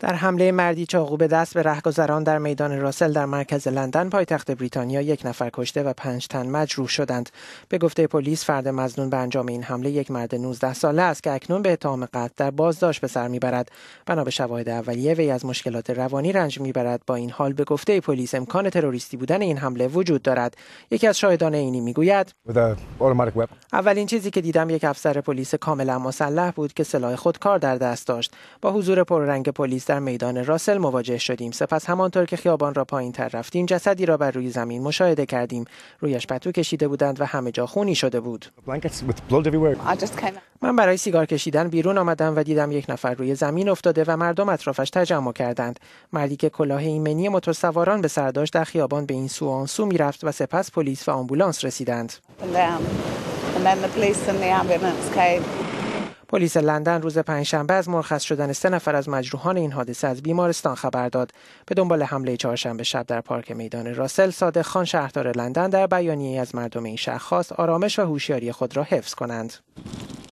در حمله مردی چاقو به دست به رهگذران در میدان راسل در مرکز لندن پایتخت بریتانیا یک نفر کشته و پنج تن مجروح شدند به گفته پلیس فرد مزنون به انجام این حمله یک مرد 19 ساله است که اکنون به اتهام قتل در بازداشت به سر میبرد بنا به شواهد اولیه وی از مشکلات روانی رنج میبرد با این حال به گفته پلیس امکان تروریستی بودن این حمله وجود دارد یکی از شاهدان عینی میگوید اولین چیزی که دیدم یک افسر پلیس کاملا مسلح بود که سلاح خودکار در دست داشت با حضور پررنگ پلیس در میدان راسل مواجه شدیم سپس همانطور که خیابان را پایین تر رفتیم جسدی را بر روی زمین مشاهده کردیم رویش پتو کشیده بودند و همه جا خونی شده بود من برای سیگار کشیدن بیرون آمدم و دیدم یک نفر روی زمین افتاده و مردم اطرافش تجمع کردند مردی که کلاه ایمنی موتورسواران به سر داشت در خیابان به این سو آن سو میرفت و سپس پلیس و آمبولانس رسیدند پلیس لندن روز پنجشنبه از مرخص شدن سه نفر از مجروحان این حادثه از بیمارستان خبر داد به دنبال حمله چهارشنبه شب در پارک میدان راسل صادق خان شهردار لندن در بیانیه‌ای از مردم این شهر خواست آرامش و هوشیاری خود را حفظ کنند